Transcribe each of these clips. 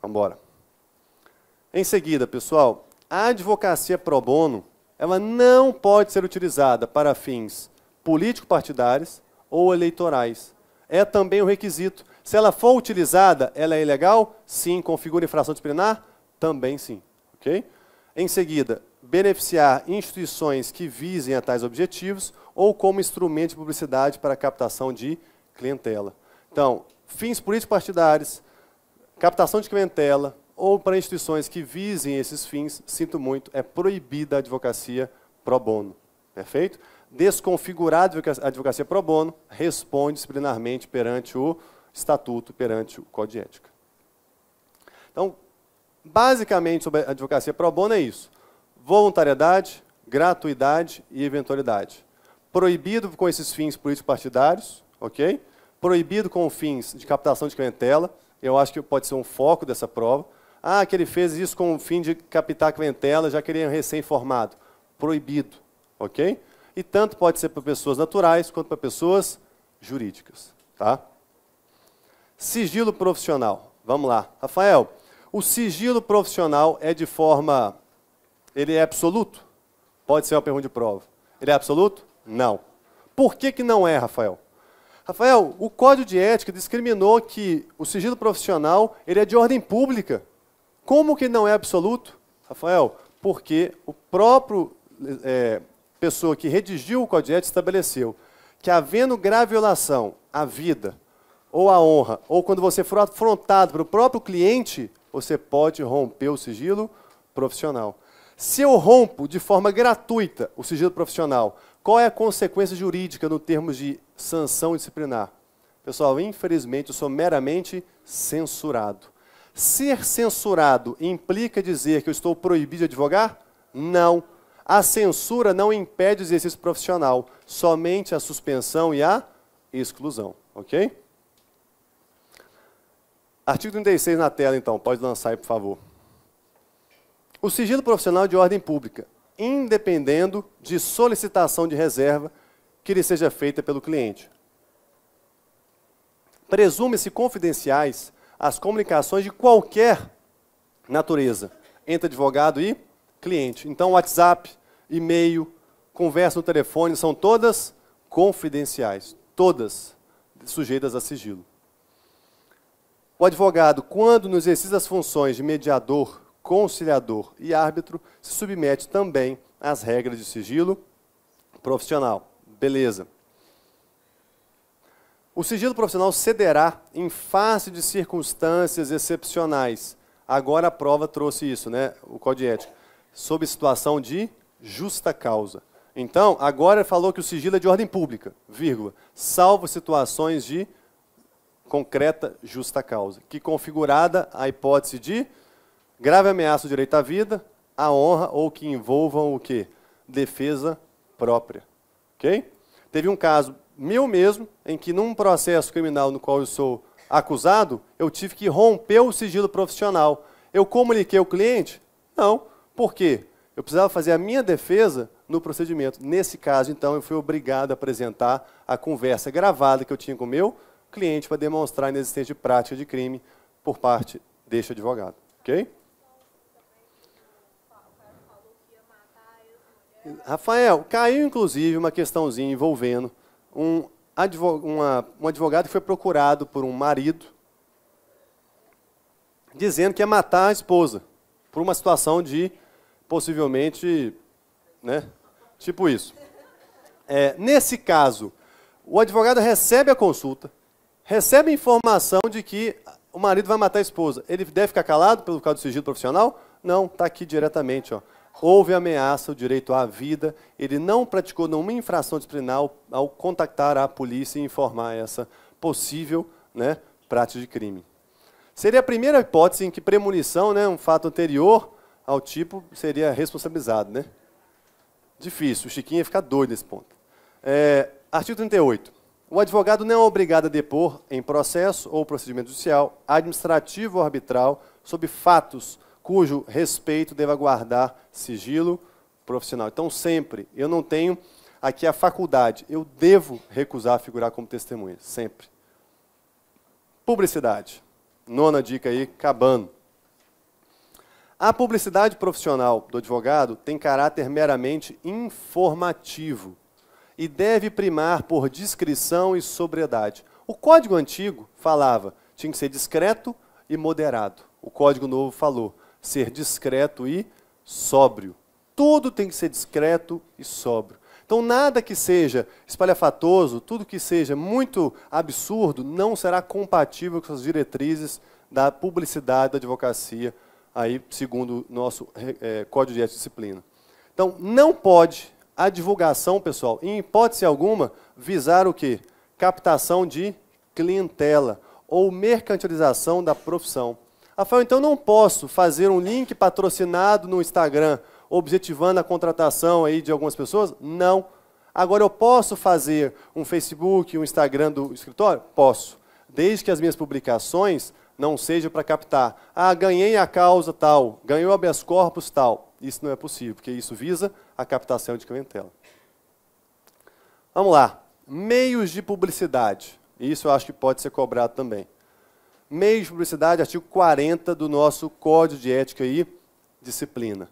Vamos embora. Em seguida, pessoal, a advocacia pro bono, ela não pode ser utilizada para fins político-partidários ou eleitorais. É também um requisito. Se ela for utilizada, ela é ilegal? Sim. Configura infração disciplinar? Também sim. Ok? Em seguida, beneficiar instituições que visem a tais objetivos ou como instrumento de publicidade para captação de clientela. Então, fins político partidários, Captação de clientela ou para instituições que visem esses fins, sinto muito, é proibida a advocacia pro bono. Perfeito? Desconfigurar a advocacia pro bono, responde disciplinarmente perante o estatuto, perante o Código de Ética. Então, basicamente, sobre a advocacia pro bono é isso. Voluntariedade, gratuidade e eventualidade. Proibido com esses fins políticos partidários, ok? Proibido com fins de captação de clientela, eu acho que pode ser um foco dessa prova. Ah, que ele fez isso com o fim de captar clientela, já que ele é recém-formado. Proibido, ok? E tanto pode ser para pessoas naturais quanto para pessoas jurídicas, tá? Sigilo profissional. Vamos lá. Rafael, o sigilo profissional é de forma... Ele é absoluto? Pode ser uma pergunta de prova. Ele é absoluto? Não. Por que, que não é, Rafael? Rafael, o Código de Ética discriminou que o sigilo profissional ele é de ordem pública. Como que não é absoluto? Rafael, porque o próprio é, pessoa que redigiu o Código de Ética estabeleceu que havendo grave violação à vida ou à honra, ou quando você for afrontado pelo próprio cliente, você pode romper o sigilo profissional. Se eu rompo de forma gratuita o sigilo profissional, qual é a consequência jurídica no termos de sanção disciplinar? Pessoal, infelizmente, eu sou meramente censurado. Ser censurado implica dizer que eu estou proibido de advogar? Não. A censura não impede o exercício profissional, somente a suspensão e a exclusão, ok? Artigo 36 na tela, então, pode lançar aí, por favor. O sigilo profissional de ordem pública independendo de solicitação de reserva que lhe seja feita pelo cliente. Presume-se confidenciais as comunicações de qualquer natureza entre advogado e cliente. Então, WhatsApp, e-mail, conversa no telefone são todas confidenciais, todas sujeitas a sigilo. O advogado, quando no exercício das funções de mediador conciliador e árbitro se submete também às regras de sigilo profissional. Beleza. O sigilo profissional cederá em face de circunstâncias excepcionais. Agora a prova trouxe isso, né? O Código de Ética. Sob situação de justa causa. Então, agora falou que o sigilo é de ordem pública, vírgula, salvo situações de concreta justa causa, que configurada a hipótese de Grave ameaça ao direito à vida, à honra ou que envolvam o quê? Defesa própria. Ok? Teve um caso meu mesmo, em que num processo criminal no qual eu sou acusado, eu tive que romper o sigilo profissional. Eu comuniquei ao cliente? Não. Por quê? Eu precisava fazer a minha defesa no procedimento. Nesse caso, então, eu fui obrigado a apresentar a conversa gravada que eu tinha com o meu cliente para demonstrar a inexistência de prática de crime por parte deste advogado. Ok? Rafael, caiu inclusive uma questãozinha envolvendo um, advog uma, um advogado que foi procurado por um marido dizendo que ia matar a esposa por uma situação de possivelmente, né, tipo isso. É, nesse caso, o advogado recebe a consulta, recebe a informação de que o marido vai matar a esposa. Ele deve ficar calado pelo caso do sigilo profissional? Não, está aqui diretamente, ó houve ameaça ao direito à vida, ele não praticou nenhuma infração disciplinar ao, contactar a polícia e informar essa possível né, prática de crime. Seria a primeira hipótese em que premonição, né, um fato anterior ao tipo, seria responsabilizado. Né? Difícil, o Chiquinho ia ficar doido nesse ponto. É, artigo 38. O advogado não é obrigado a depor em processo ou procedimento judicial, administrativo ou arbitral, sobre fatos cujo respeito deva guardar sigilo profissional. Então, sempre, eu não tenho aqui a faculdade, eu devo recusar figurar como testemunha, sempre. Publicidade. Nona dica aí, acabando. A publicidade profissional do advogado tem caráter meramente informativo e deve primar por discrição e sobriedade. O código antigo falava, tinha que ser discreto e moderado. O código novo falou, ser discreto e sóbrio. Tudo tem que ser discreto e sóbrio. Então, nada que seja espalhafatoso, tudo que seja muito absurdo, não será compatível com as diretrizes da publicidade da advocacia, aí, segundo nosso é, Código de Ética e Disciplina. Então, não pode a divulgação, pessoal, em hipótese alguma, visar o quê? Captação de clientela ou mercantilização da profissão. Rafael, então não posso fazer um link patrocinado no Instagram, objetivando a contratação aí de algumas pessoas? Não. Agora eu posso fazer um Facebook, um Instagram do escritório? Posso. Desde que as minhas publicações não sejam para captar. Ah, ganhei a causa tal, ganhei o habeas corpus tal. Isso não é possível, porque isso visa a captação de clientela. Vamos lá. Meios de publicidade. Isso eu acho que pode ser cobrado também. Meios de publicidade, artigo 40 do nosso Código de Ética e Disciplina.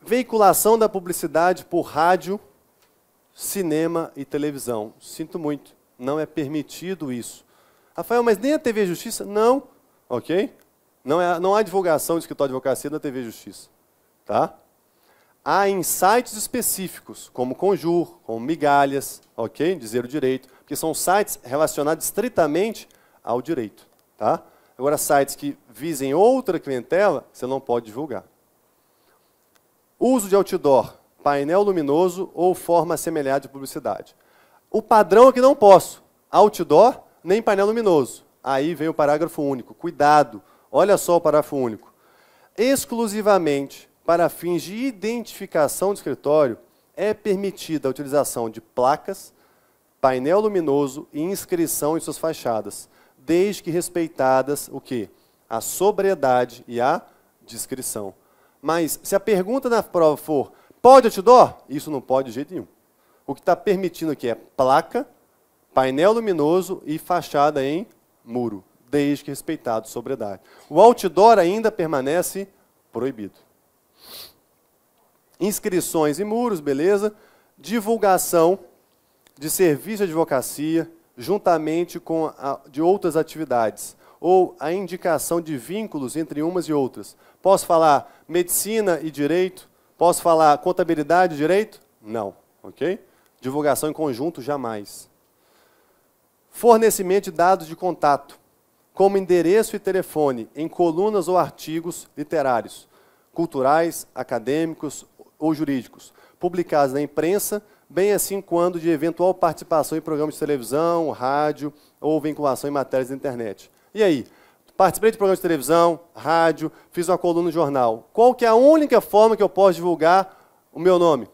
Veiculação da publicidade por rádio, cinema e televisão. Sinto muito, não é permitido isso. Rafael, mas nem a TV Justiça? Não, ok? Não, é, não há divulgação de escritório de advocacia da TV Justiça. Tá? Há em sites específicos, como Conjur, como Migalhas, ok? Dizer o direito, que são sites relacionados estritamente ao direito. Tá? Agora, sites que visem outra clientela, você não pode divulgar. Uso de outdoor, painel luminoso ou forma semelhante de publicidade. O padrão é que não posso. Outdoor, nem painel luminoso. Aí vem o parágrafo único. Cuidado. Olha só o parágrafo único. Exclusivamente para fins de identificação do escritório, é permitida a utilização de placas, painel luminoso e inscrição em suas fachadas, desde que respeitadas o quê? A sobriedade e a discrição. Mas se a pergunta na prova for pode outdoor? Isso não pode de jeito nenhum. O que está permitindo aqui é placa, painel luminoso e fachada em muro, desde que respeitado sobriedade. O outdoor ainda permanece proibido. Inscrições e muros, beleza? Divulgação de serviço de advocacia, juntamente com a, de outras atividades, ou a indicação de vínculos entre umas e outras. Posso falar medicina e direito? Posso falar contabilidade e direito? Não, ok? Divulgação em conjunto, jamais. Fornecimento de dados de contato, como endereço e telefone, em colunas ou artigos literários, culturais, acadêmicos ou jurídicos, publicados na imprensa, bem assim quando de eventual participação em programas de televisão, rádio ou vinculação em matérias da internet. E aí? Participei de programas de televisão, rádio, fiz uma coluna no jornal. Qual que é a única forma que eu posso divulgar o meu nome?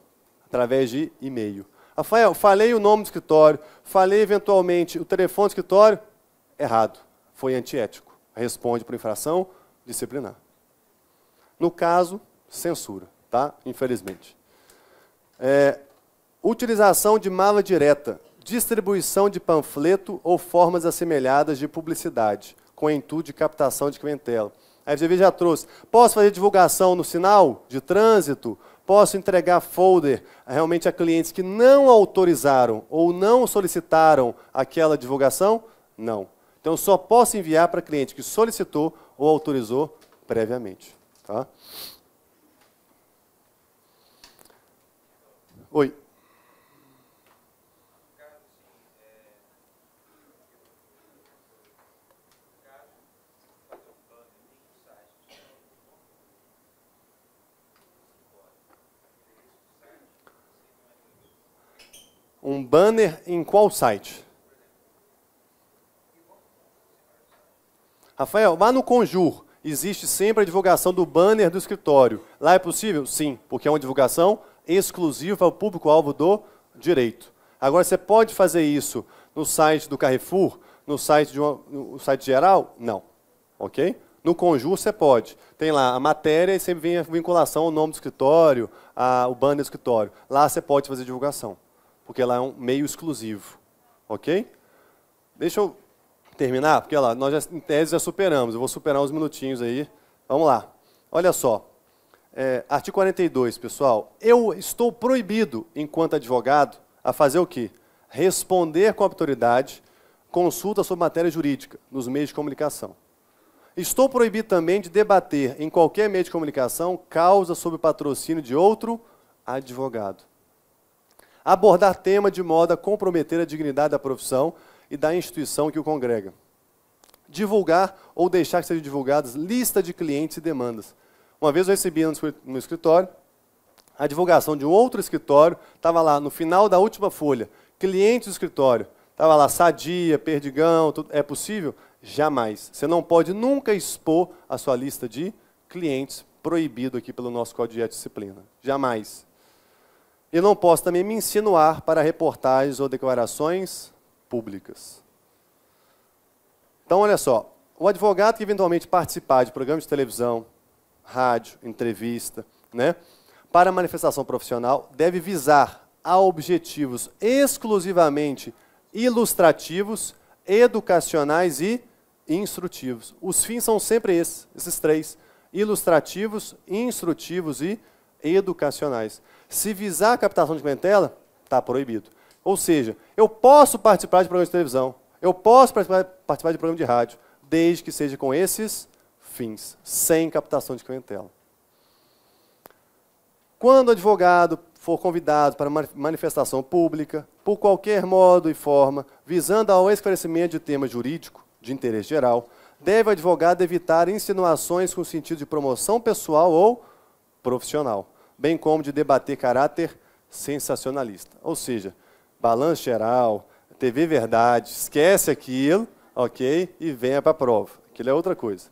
Através de e-mail. Rafael, falei o nome do escritório, falei eventualmente o telefone do escritório, errado, foi antiético. Responde por infração disciplinar. No caso, censura, tá? Infelizmente. É, Utilização de mala direta, distribuição de panfleto ou formas assemelhadas de publicidade, com intuito de captação de clientela. A FGV já trouxe. Posso fazer divulgação no sinal de trânsito? Posso entregar folder realmente a clientes que não autorizaram ou não solicitaram aquela divulgação? Não. Então, só posso enviar para cliente que solicitou ou autorizou previamente. Tá? Oi. Um banner em qual site? Rafael, lá no Conjur, existe sempre a divulgação do banner do escritório. Lá é possível? Sim, porque é uma divulgação exclusiva ao público-alvo do direito. Agora, você pode fazer isso no site do Carrefour, no site, de uma, no site geral? Não. Ok? No Conjur, você pode. Tem lá a matéria e sempre vem a vinculação ao nome do escritório, a, o banner do escritório. Lá você pode fazer divulgação porque ela é um meio exclusivo. Ok? Deixa eu terminar, porque olha lá, nós já, em tese já superamos. Eu vou superar uns minutinhos aí. Vamos lá. Olha só. É, artigo 42, pessoal. Eu estou proibido, enquanto advogado, a fazer o quê? Responder com autoridade consulta sobre matéria jurídica nos meios de comunicação. Estou proibido também de debater em qualquer meio de comunicação causa sobre patrocínio de outro advogado abordar tema de modo a comprometer a dignidade da profissão e da instituição que o congrega. Divulgar ou deixar que sejam divulgadas lista de clientes e demandas. Uma vez eu recebi no escritório a divulgação de um outro escritório, estava lá no final da última folha, clientes do escritório, estava lá sadia, perdigão, tudo. é possível? Jamais. Você não pode nunca expor a sua lista de clientes, proibido aqui pelo nosso Código de Ética Disciplina. Jamais. E não posso também me insinuar para reportagens ou declarações públicas. Então, olha só, o advogado que eventualmente participar de programas de televisão, rádio, entrevista, né, para manifestação profissional, deve visar a objetivos exclusivamente ilustrativos, educacionais e instrutivos. Os fins são sempre esses, esses três: ilustrativos, instrutivos e educacionais. Se visar a captação de clientela, está proibido. Ou seja, eu posso participar de programa de televisão, eu posso participar de programa de rádio, desde que seja com esses fins, sem captação de clientela. Quando o advogado for convidado para manifestação pública, por qualquer modo e forma, visando ao esclarecimento de tema jurídico de interesse geral, deve o advogado evitar insinuações com sentido de promoção pessoal ou profissional bem como de debater caráter sensacionalista. Ou seja, balanço geral, TV verdade, esquece aquilo, ok? E venha para a prova. Aquilo é outra coisa.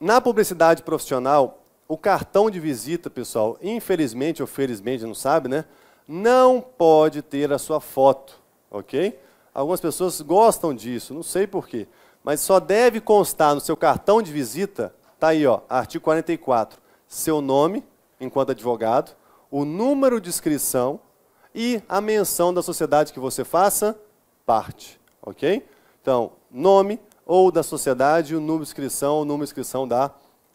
Na publicidade profissional, o cartão de visita, pessoal, infelizmente ou felizmente, não sabe, né? Não pode ter a sua foto, ok? Algumas pessoas gostam disso, não sei porquê. Mas só deve constar no seu cartão de visita, tá aí, ó, artigo 44 seu nome enquanto advogado, o número de inscrição e a menção da sociedade que você faça parte, ok? Então, nome ou da sociedade, o número de inscrição ou número de inscrição da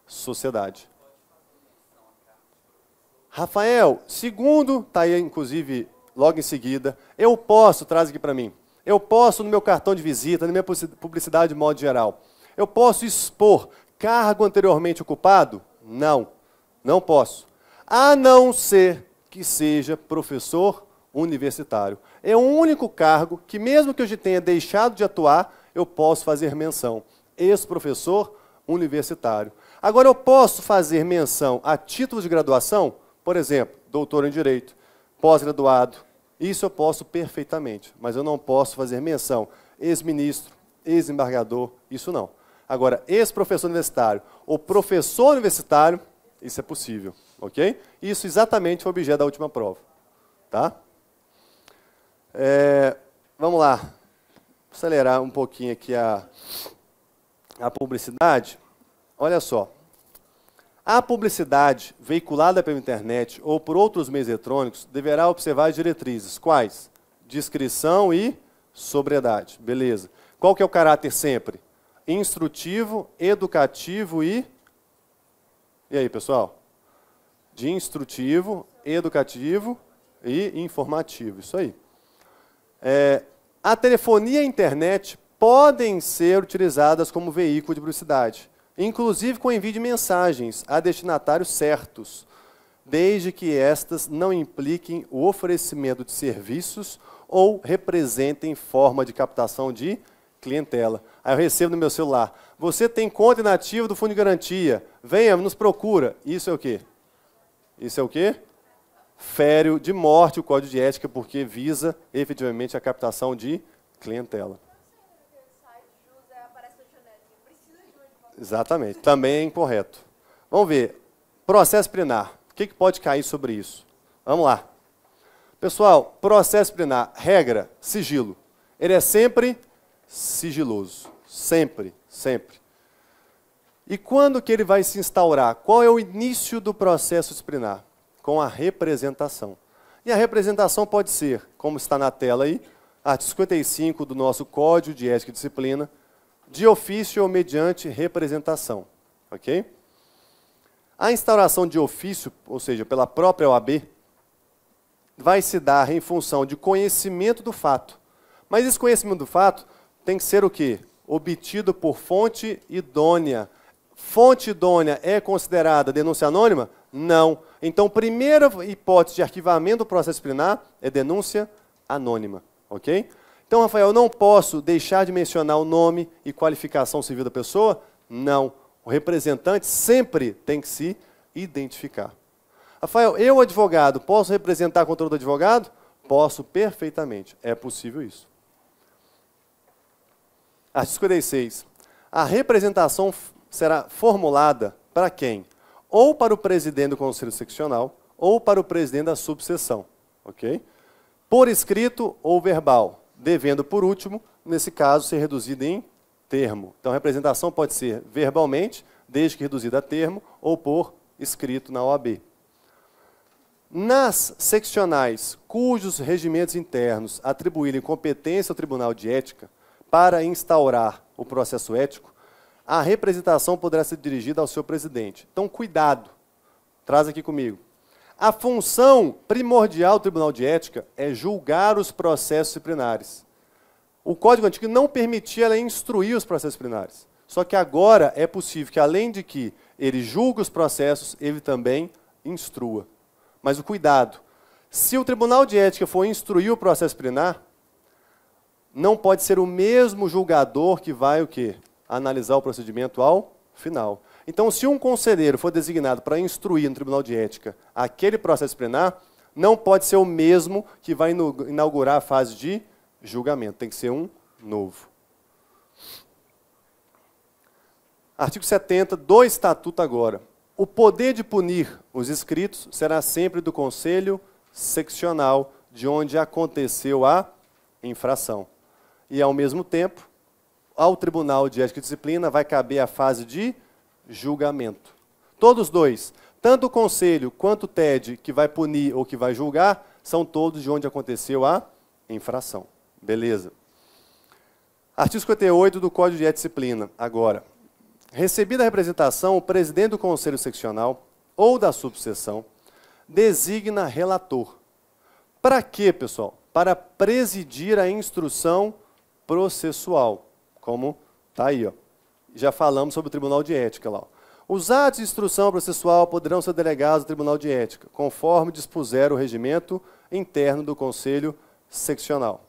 sociedade. Rafael, segundo, está aí inclusive logo em seguida, eu posso, traz aqui para mim, eu posso no meu cartão de visita, na minha publicidade de modo geral, eu posso expor cargo anteriormente ocupado? Não. Não posso. A não ser que seja professor universitário. É o único cargo que, mesmo que eu já tenha deixado de atuar, eu posso fazer menção. Ex-professor universitário. Agora, eu posso fazer menção a títulos de graduação? Por exemplo, doutor em Direito, pós-graduado. Isso eu posso perfeitamente, mas eu não posso fazer menção. Ex-ministro, ex-embargador, isso não. Agora, ex-professor universitário ou professor universitário, isso é possível, ok? Isso exatamente foi objeto da última prova, tá? É, vamos lá, Vou acelerar um pouquinho aqui a, a publicidade. Olha só, a publicidade veiculada pela internet ou por outros meios eletrônicos deverá observar as diretrizes. Quais? Discrição e sobriedade. Beleza. Qual que é o caráter sempre? Instrutivo, educativo e e aí, pessoal? De instrutivo, educativo e informativo. Isso aí. É, a telefonia e a internet podem ser utilizadas como veículo de publicidade, inclusive com envio de mensagens a destinatários certos, desde que estas não impliquem o oferecimento de serviços ou representem forma de captação de clientela. Aí eu recebo no meu celular. Você tem conta inativa do Fundo de Garantia. Venha, nos procura. Isso é o quê? Isso é o quê? Fério de morte o Código de Ética, porque visa efetivamente a captação de clientela. Exatamente. Também é incorreto. Vamos ver. Processo plenar. O que, que pode cair sobre isso? Vamos lá. Pessoal, processo plenar, regra, sigilo. Ele é sempre sigiloso. Sempre, sempre. E quando que ele vai se instaurar? Qual é o início do processo disciplinar? Com a representação. E a representação pode ser, como está na tela aí, artigo 55 do nosso Código de Ética e Disciplina, de ofício ou mediante representação. Ok? A instauração de ofício, ou seja, pela própria OAB, vai se dar em função de conhecimento do fato. Mas esse conhecimento do fato tem que ser o quê? Obtido por fonte idônea. Fonte idônea é considerada denúncia anônima? Não. Então, primeira hipótese de arquivamento do processo disciplinar é denúncia anônima, ok? Então, Rafael, eu não posso deixar de mencionar o nome e qualificação civil da pessoa? Não. O representante sempre tem que se identificar. Rafael, eu, advogado, posso representar contra outro advogado? Posso perfeitamente. É possível isso. Artigo 56. A representação será formulada para quem? Ou para o presidente do Conselho Seccional, ou para o presidente da subseção. Ok? Por escrito ou verbal, devendo, por último, nesse caso, ser reduzida em termo. Então, a representação pode ser verbalmente, desde que reduzida a termo, ou por escrito na OAB. Nas seccionais cujos regimentos internos atribuírem competência ao Tribunal de Ética, para instaurar o processo ético, a representação poderá ser dirigida ao seu presidente. Então, cuidado. Traz aqui comigo. A função primordial do Tribunal de Ética é julgar os processos disciplinares. O Código Antigo não permitia ela instruir os processos disciplinares. Só que agora é possível que, além de que ele julgue os processos, ele também instrua. Mas o cuidado. Se o Tribunal de Ética for instruir o processo disciplinar, não pode ser o mesmo julgador que vai o quê? Analisar o procedimento ao final. Então, se um conselheiro for designado para instruir no Tribunal de Ética aquele processo plenar, não pode ser o mesmo que vai inaugurar a fase de julgamento. Tem que ser um novo. Artigo 70 do Estatuto agora. O poder de punir os escritos será sempre do Conselho Seccional, de onde aconteceu a infração e, ao mesmo tempo, ao Tribunal de Ética e Disciplina vai caber a fase de julgamento. Todos dois, tanto o Conselho quanto o TED, que vai punir ou que vai julgar, são todos de onde aconteceu a infração. Beleza. Artigo 58 do Código de Ética e Disciplina, agora. Recebida a representação, o presidente do Conselho Seccional ou da subseção designa relator. Para quê, pessoal? Para presidir a instrução processual, como está aí. Ó. Já falamos sobre o Tribunal de Ética lá. Ó. Os atos de instrução processual poderão ser delegados ao Tribunal de Ética, conforme dispuser o regimento interno do Conselho Seccional.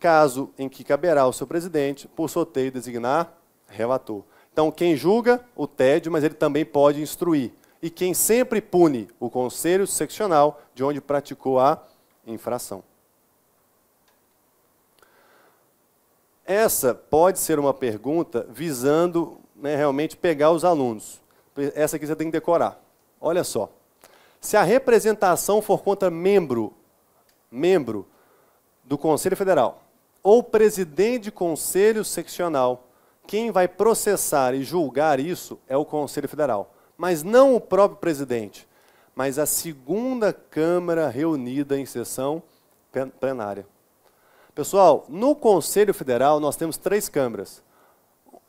Caso em que caberá ao seu presidente, por sorteio, designar relator. Então, quem julga o tédio, mas ele também pode instruir. E quem sempre pune o Conselho Seccional de onde praticou a infração. Essa pode ser uma pergunta visando né, realmente pegar os alunos. Essa aqui você tem que decorar. Olha só. Se a representação for contra membro, membro do Conselho Federal ou presidente de conselho seccional, quem vai processar e julgar isso é o Conselho Federal, mas não o próprio presidente, mas a segunda Câmara reunida em sessão plenária. Pessoal, no Conselho Federal nós temos três câmaras.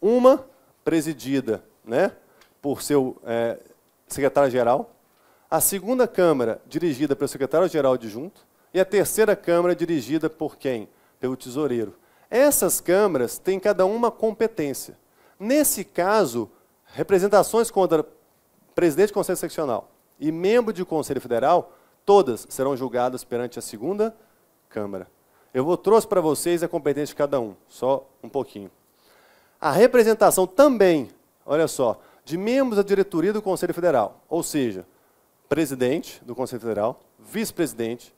Uma presidida né, por seu é, secretário-geral, a segunda Câmara dirigida pelo secretário-geral adjunto e a terceira Câmara dirigida por quem? Pelo tesoureiro. Essas câmaras têm cada uma competência. Nesse caso, representações contra presidente do Conselho Seccional e membro do Conselho Federal, todas serão julgadas perante a segunda Câmara. Eu vou trouxe para vocês a competência de cada um, só um pouquinho. A representação também, olha só, de membros da diretoria do Conselho Federal, ou seja, presidente do Conselho Federal, vice-presidente,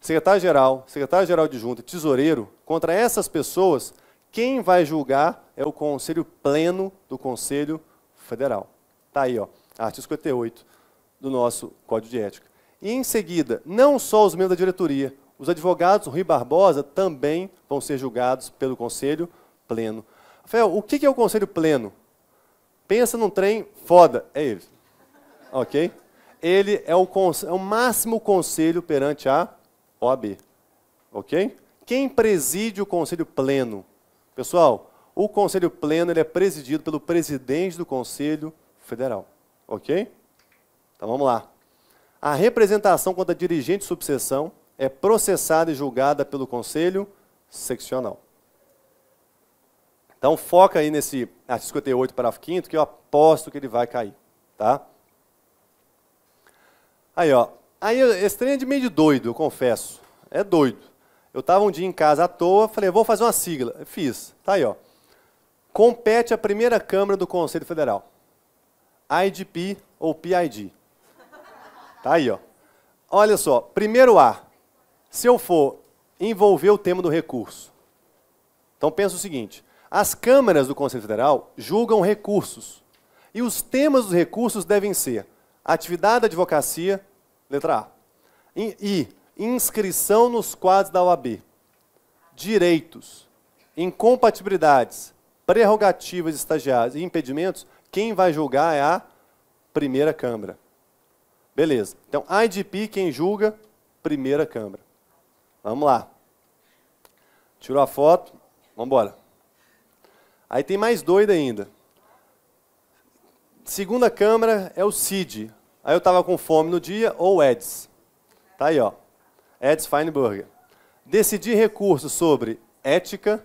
secretário-geral, secretário-geral de junta, tesoureiro, contra essas pessoas, quem vai julgar é o Conselho Pleno do Conselho Federal. Está aí, ó, artigo 58 do nosso Código de Ética. E em seguida, não só os membros da diretoria, os advogados Rui Barbosa também vão ser julgados pelo Conselho Pleno. Rafael, o que é o Conselho Pleno? Pensa num trem foda, é ele. Ok? Ele é o, é o máximo conselho perante a OAB. Ok? Quem preside o Conselho Pleno? Pessoal, o Conselho Pleno ele é presidido pelo presidente do Conselho Federal. Ok? Então vamos lá. A representação contra dirigente de subseção, é processada e julgada pelo Conselho Seccional. Então foca aí nesse artigo 58, parágrafo 5 que eu aposto que ele vai cair, tá? Aí, ó. Aí esse trem é de meio de doido, eu confesso. É doido. Eu estava um dia em casa à toa, falei, vou fazer uma sigla. Fiz. Tá aí, ó. Compete à primeira Câmara do Conselho Federal. IDP ou PID. Tá aí, ó. Olha só, primeiro A, se eu for envolver o tema do recurso, então pensa o seguinte: as câmaras do Conselho Federal julgam recursos. E os temas dos recursos devem ser atividade da advocacia, letra A, e inscrição nos quadros da OAB, direitos, incompatibilidades, prerrogativas estagiárias e impedimentos, quem vai julgar é a primeira Câmara. Beleza. Então, IDP, quem julga? Primeira Câmara. Vamos lá. Tirou a foto, vamos embora. Aí tem mais doido ainda. Segunda câmera é o CID. Aí eu estava com fome no dia, ou Eds. Tá aí, ó. Eds Feinberger. Decidir recursos sobre ética,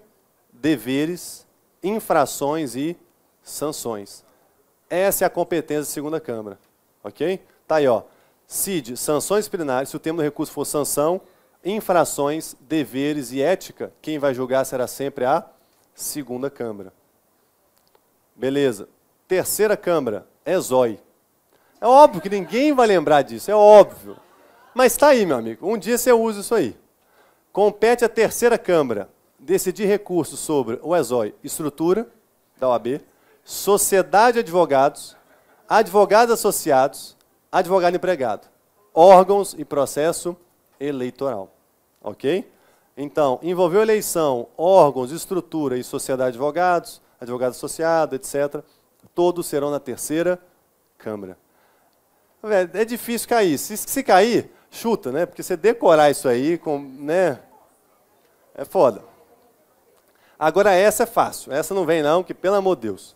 deveres, infrações e sanções. Essa é a competência da segunda câmara. Ok? Tá aí, ó. CID, sanções plenárias, se o termo do recurso for sanção, infrações, deveres e ética, quem vai julgar será sempre a segunda Câmara. Beleza. Terceira Câmara, é É óbvio que ninguém vai lembrar disso, é óbvio. Mas está aí, meu amigo, um dia você usa isso aí. Compete à terceira Câmara decidir recursos sobre o ESOI, estrutura da OAB, sociedade de advogados, advogados associados, advogado empregado, órgãos e processo eleitoral. Ok? Então, envolveu eleição, órgãos, estrutura e sociedade de advogados, advogado associado, etc. Todos serão na terceira Câmara. É difícil cair. Se, se cair, chuta, né? Porque você decorar isso aí, com, né? É foda. Agora essa é fácil. Essa não vem não, que pelo amor de Deus.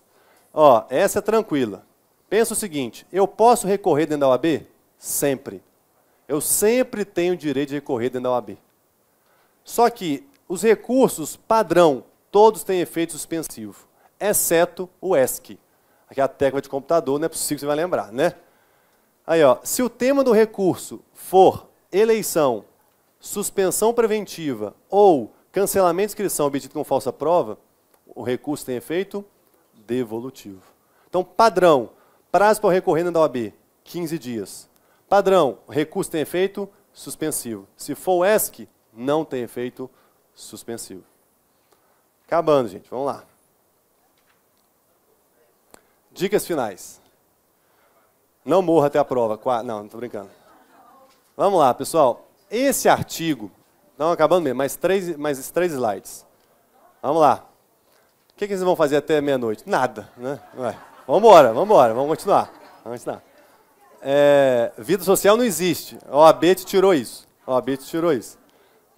Ó, essa é tranquila. Pensa o seguinte, eu posso recorrer dentro da OAB? Sempre. Eu sempre tenho o direito de recorrer dentro da OAB. Só que os recursos padrão, todos têm efeito suspensivo, exceto o ESC. Aqui é a tecla de computador, não é possível que você vai lembrar, né? Aí, ó, se o tema do recurso for eleição, suspensão preventiva ou cancelamento de inscrição obtido com falsa prova, o recurso tem efeito devolutivo. Então, padrão, prazo para recorrer na OAB, 15 dias. Padrão, recurso tem efeito suspensivo. Se for o ESC, não tem efeito suspensivo. Acabando, gente, vamos lá. Dicas finais. Não morra até a prova. Não, não estou brincando. Vamos lá, pessoal. Esse artigo, não acabando mesmo, mais três, mais três slides. Vamos lá. O que, que vocês vão fazer até meia-noite? Nada, né? Vamos embora, vamos embora, vamos continuar. Vamos continuar. É, vida social não existe. A OAB te tirou isso. A OAB te tirou isso.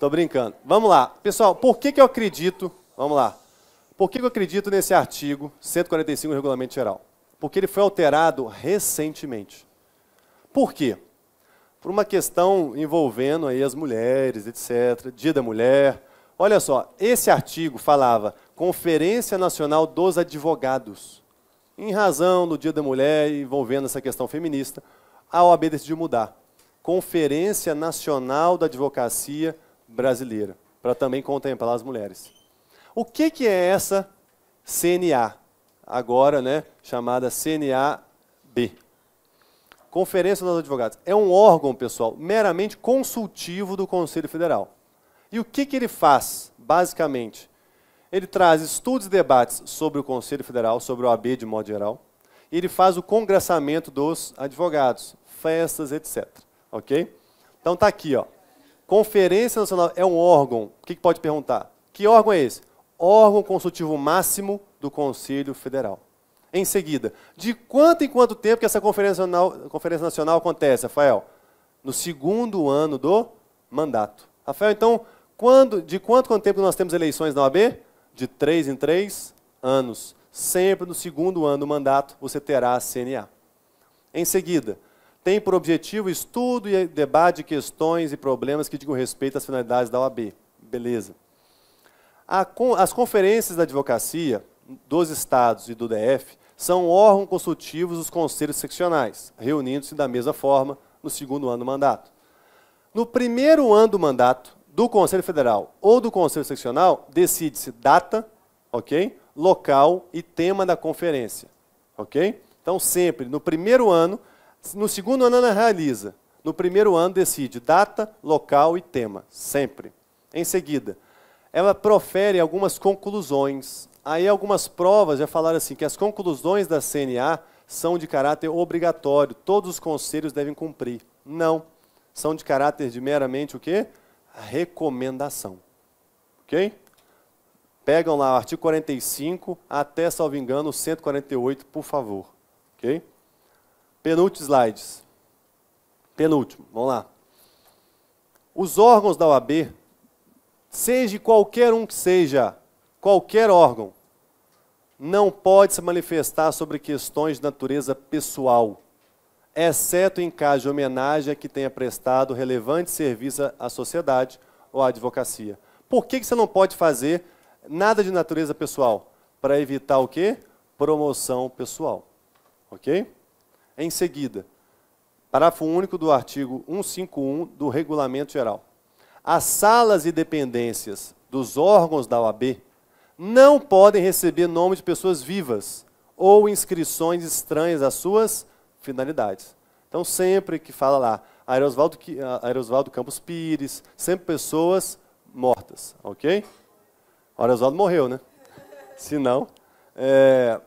Tô brincando. Vamos lá. Pessoal, por que, que eu acredito? Vamos lá. Por que, que eu acredito nesse artigo 145 do Regulamento Geral? Porque ele foi alterado recentemente. Por quê? Por uma questão envolvendo aí as mulheres, etc., Dia da Mulher. Olha só, esse artigo falava Conferência Nacional dos Advogados. Em razão do Dia da Mulher envolvendo essa questão feminista, a OAB decidiu mudar. Conferência Nacional da Advocacia brasileira, para também contemplar as mulheres. O que, que é essa CNA? Agora, né, chamada CNAB. Conferência dos Advogados. É um órgão, pessoal, meramente consultivo do Conselho Federal. E o que, que ele faz, basicamente? Ele traz estudos e debates sobre o Conselho Federal, sobre o AB de modo geral, e ele faz o congressamento dos advogados, festas, etc. Ok? Então tá aqui, ó. Conferência Nacional é um órgão. O que pode perguntar? Que órgão é esse? Órgão consultivo máximo do Conselho Federal. Em seguida, de quanto em quanto tempo que essa Conferência Nacional, Conferência Nacional acontece, Rafael? No segundo ano do mandato. Rafael, então, quando, de quanto quanto tempo nós temos eleições na OAB? De três em três anos. Sempre no segundo ano do mandato você terá a CNA. Em seguida, tem por objetivo estudo e debate de questões e problemas que digam respeito às finalidades da OAB. Beleza. As conferências da advocacia dos estados e do DF são órgãos consultivos dos conselhos seccionais, reunindo-se da mesma forma no segundo ano do mandato. No primeiro ano do mandato do Conselho Federal ou do Conselho Seccional, decide-se data, ok? Local e tema da conferência, ok? Então, sempre no primeiro ano no segundo ano, ela realiza. No primeiro ano, decide data, local e tema, sempre. Em seguida, ela profere algumas conclusões. Aí, algumas provas já falaram assim que as conclusões da CNA são de caráter obrigatório, todos os conselhos devem cumprir. Não, são de caráter de meramente o quê? Recomendação. Ok? Pegam lá o artigo 45 até, salvo engano, 148, por favor. Ok? Penúltimo slide. Penúltimo, vamos lá. Os órgãos da OAB, seja qualquer um que seja, qualquer órgão, não pode se manifestar sobre questões de natureza pessoal, exceto em caso de homenagem a que tenha prestado relevante serviço à sociedade ou à advocacia. Por que você não pode fazer nada de natureza pessoal? Para evitar o quê? Promoção pessoal. Ok? em seguida. Parágrafo único do artigo 151 do Regulamento Geral. As salas e dependências dos órgãos da OAB não podem receber nome de pessoas vivas ou inscrições estranhas às suas finalidades. Então, sempre que fala lá, Aerosvaldo, ah, Campos Pires, sempre pessoas mortas, ok? O Aerosvaldo morreu, né? Se não. É,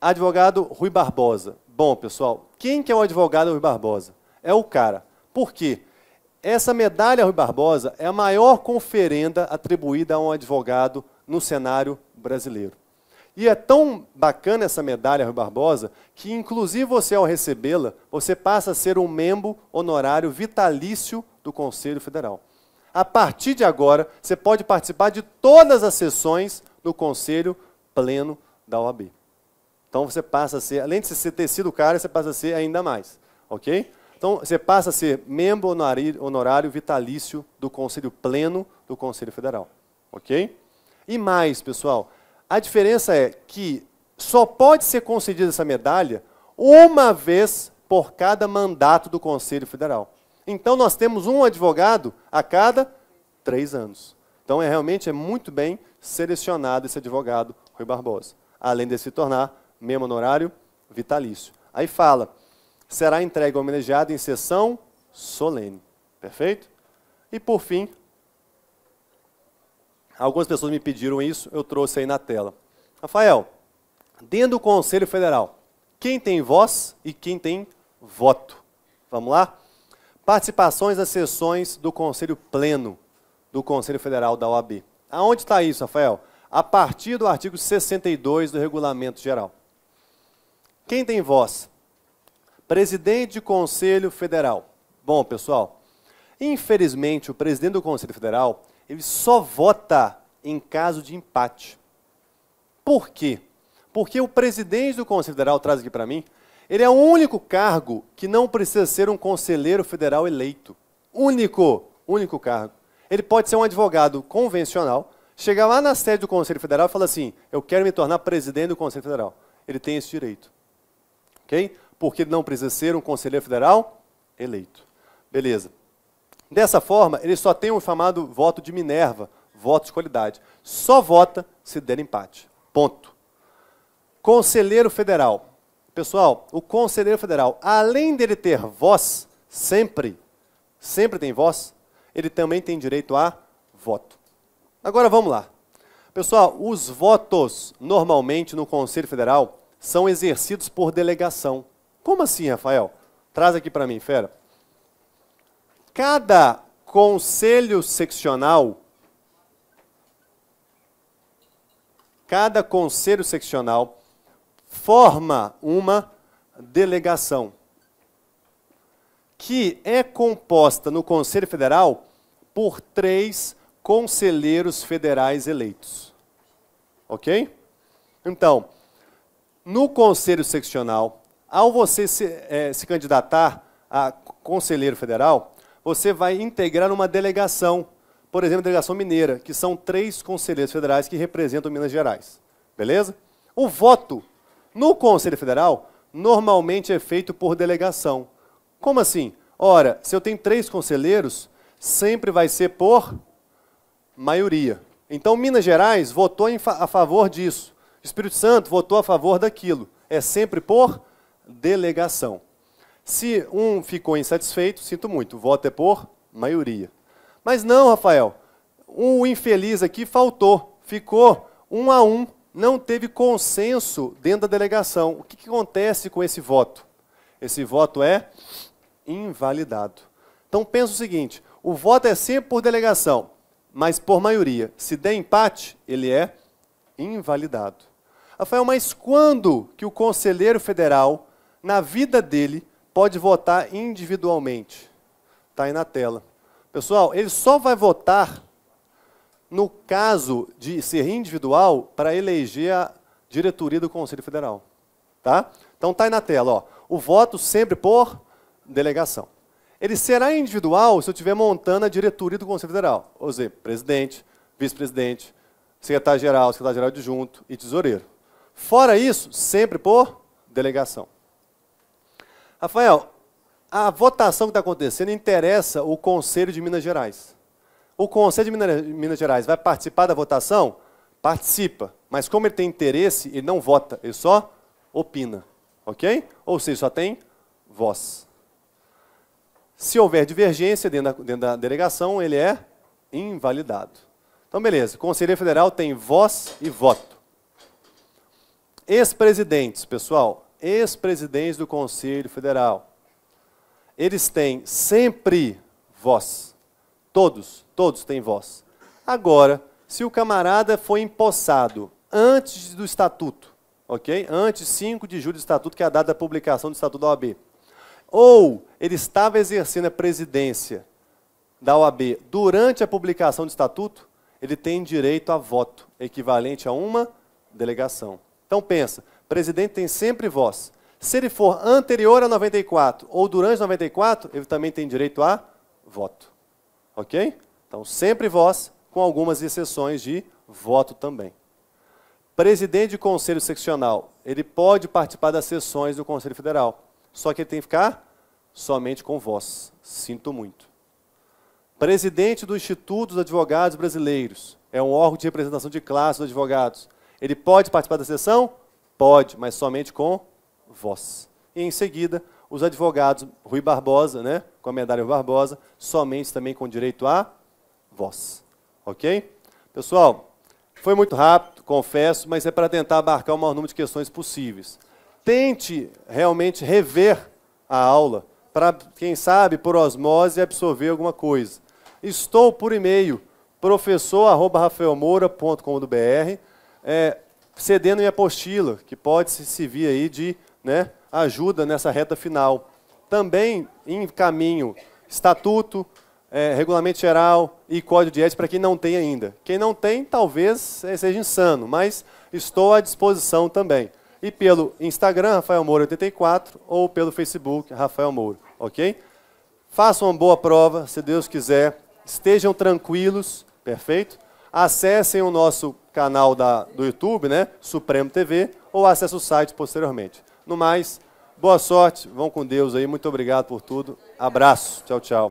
advogado Rui Barbosa, Bom, pessoal, quem que é o advogado Rui Barbosa? É o cara. Por quê? Essa medalha Rui Barbosa é a maior conferenda atribuída a um advogado no cenário brasileiro. E é tão bacana essa medalha Rui Barbosa que, inclusive, você ao recebê-la, você passa a ser um membro honorário vitalício do Conselho Federal. A partir de agora, você pode participar de todas as sessões do Conselho Pleno da OAB. Então você passa a ser, além de você ter sido cara, você passa a ser ainda mais, ok? Então você passa a ser membro honorário vitalício do Conselho Pleno do Conselho Federal, ok? E mais, pessoal, a diferença é que só pode ser concedida essa medalha uma vez por cada mandato do Conselho Federal. Então nós temos um advogado a cada três anos. Então é realmente é muito bem selecionado esse advogado Rui Barbosa, além de se tornar mesmo honorário horário, vitalício. Aí fala, será entregue ao homenageado em sessão solene. Perfeito? E por fim, algumas pessoas me pediram isso, eu trouxe aí na tela. Rafael, dentro do Conselho Federal, quem tem voz e quem tem voto? Vamos lá? Participações nas sessões do Conselho Pleno do Conselho Federal da OAB. Aonde está isso, Rafael? A partir do artigo 62 do Regulamento Geral. Quem tem voz? Presidente do Conselho Federal. Bom, pessoal, infelizmente o presidente do Conselho Federal, ele só vota em caso de empate. Por quê? Porque o presidente do Conselho Federal, traz aqui para mim, ele é o único cargo que não precisa ser um conselheiro federal eleito. Único, único cargo. Ele pode ser um advogado convencional, chegar lá na sede do Conselho Federal e falar assim: eu quero me tornar presidente do Conselho Federal. Ele tem esse direito ok? Porque não precisa ser um conselheiro federal eleito. Beleza. Dessa forma, ele só tem o um chamado voto de Minerva, voto de qualidade. Só vota se der empate. Ponto. Conselheiro federal. Pessoal, o conselheiro federal, além dele ter voz, sempre, sempre tem voz, ele também tem direito a voto. Agora vamos lá. Pessoal, os votos normalmente no Conselho Federal são exercidos por delegação. Como assim, Rafael? Traz aqui para mim, fera. Cada conselho seccional, cada conselho seccional forma uma delegação que é composta no Conselho Federal por três conselheiros federais eleitos. Ok? Então, no conselho seccional, ao você se, é, se candidatar a conselheiro federal, você vai integrar uma delegação, por exemplo, a delegação mineira, que são três conselheiros federais que representam Minas Gerais. Beleza? O voto no Conselho Federal normalmente é feito por delegação. Como assim? Ora, se eu tenho três conselheiros, sempre vai ser por maioria. Então, Minas Gerais votou a favor disso. O Espírito Santo votou a favor daquilo. É sempre por delegação. Se um ficou insatisfeito, sinto muito, o voto é por maioria. Mas não, Rafael, o infeliz aqui faltou, ficou um a um, não teve consenso dentro da delegação. O que, que acontece com esse voto? Esse voto é invalidado. Então pensa o seguinte: o voto é sempre por delegação, mas por maioria. Se der empate, ele é invalidado. Rafael, mas quando que o conselheiro federal, na vida dele, pode votar individualmente? Está aí na tela. Pessoal, ele só vai votar no caso de ser individual para eleger a diretoria do Conselho Federal. Tá? Então tá aí na tela, ó. O voto sempre por delegação. Ele será individual se eu estiver montando a diretoria do Conselho Federal, ou seja, presidente, vice-presidente, secretário-geral, secretário-geral adjunto e tesoureiro. Fora isso, sempre por delegação. Rafael, a votação que está acontecendo interessa o Conselho de Minas Gerais. O Conselho de Minas Gerais vai participar da votação? Participa, mas como ele tem interesse, ele não vota, ele só opina. Ok? Ou seja, só tem voz. Se houver divergência dentro da, dentro da delegação, ele é invalidado. Então, beleza. O Conselho Federal tem voz e voto. Ex-presidentes, pessoal, ex-presidentes do Conselho Federal. Eles têm sempre voz. Todos, todos têm voz. Agora, se o camarada foi empossado antes do estatuto, ok? Antes 5 de julho do estatuto, que é a data da publicação do estatuto da OAB. Ou ele estava exercendo a presidência da OAB durante a publicação do estatuto, ele tem direito a voto, equivalente a uma delegação. Então pensa, presidente tem sempre voz. Se ele for anterior a 94 ou durante 94, ele também tem direito a voto. OK? Então sempre voz, com algumas exceções de voto também. Presidente de conselho seccional, ele pode participar das sessões do Conselho Federal, só que ele tem que ficar somente com voz. Sinto muito. Presidente do Instituto dos Advogados Brasileiros, é um órgão de representação de classe dos advogados ele pode participar da sessão? Pode, mas somente com voz. E em seguida, os advogados Rui Barbosa, né, com a medalha Barbosa, somente também com direito à voz. Ok? Pessoal, foi muito rápido, confesso, mas é para tentar abarcar o maior número de questões possíveis. Tente realmente rever a aula, para, quem sabe, por osmose, absorver alguma coisa. Estou por e-mail, professor.rafaelmoura.com.br é, cedendo em apostila, que pode se servir aí de né, ajuda nessa reta final. Também em caminho estatuto, é, regulamento geral e código de ética para quem não tem ainda. Quem não tem, talvez é, seja insano, mas estou à disposição também. E pelo Instagram, Rafael Moura 84, ou pelo Facebook, Rafael Moura, ok? Façam uma boa prova, se Deus quiser. Estejam tranquilos, perfeito? Acessem o nosso canal da, do YouTube, né? Supremo TV, ou acesse o site posteriormente. No mais, boa sorte, vão com Deus aí, muito obrigado por tudo. Abraço, tchau, tchau.